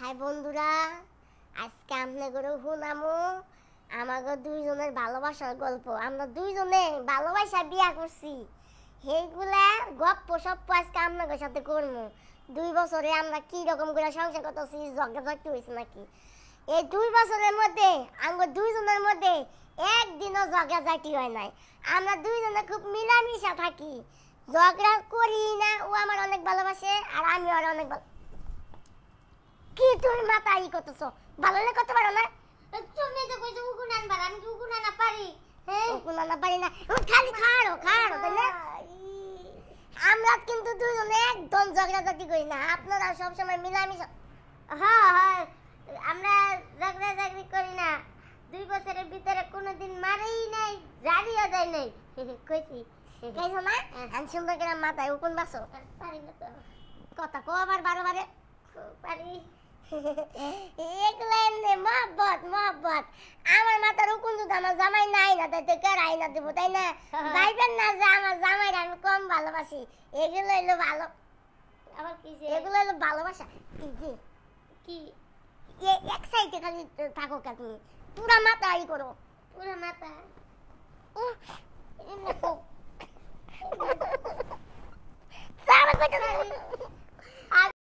High বন্ধুরা আজকে আপনাদের আমু আমাদের দুইজনের ভালোবাসার গল্প আমরা দুইজনে ভালোবাসা বিয়া করছি সেইগুলা গপ্প সপ্প আজকে আপনাদের সাথে করবো দুই বছরে আমরা কি রকম করে সংসার করতেছি জগে জগতে হয়েছে নাকি এই দুই বছরের মধ্যে আমরা দুইজনের মধ্যে একদিনও ঝগড়াঝাটি হয় নাই আমরা দুইজনে খুব মিলামিশা থাকি ঝগড়া করি না ও আমার অনেক ভালোবাসে আর আমি ওর অনেক ভালো মাথা ই করতেছো ভালো লাগে করতে পারো না তুমি তো কইছো না পারি আমি তো উকুন আনা পারি হ্যাঁ উকুন না পারি না ও খালি খাড়ো খাড়ো তাই না আমরা কিন্তু দুজনে একদম ঝগড়া জাতি কই না আপনারা সব সময় মিলামিশা হ্যাঁ হ্যাঁ আমরা ঝগড়া ঝগড়াঝাটি করি না দুই বছরের ভিতরে কোনোদিন মারেই নাই জারিও যায় নাই কইছি কইছো না হ্যাঁ। আমি সুন্দর করে মাথায় উকুন বাসো পারি না তো কথা কো আবার বারবারে পারি মহব্বত মহব্বত আমার মাথার হুকুম যদি আমার জামাই নাই না তাই তো কেরা আইনা দেবো তাই না ভাইবেন না যে আমার জামাই আমি কম ভালোবাসি এগুলো হলো ভালো আবার কি যে এগুলো হলো ভালোবাসা কি যে কি এক সাইডে খালি থাকো কে তুমি পুরা মাথা ই করো পুরা মাথা সারা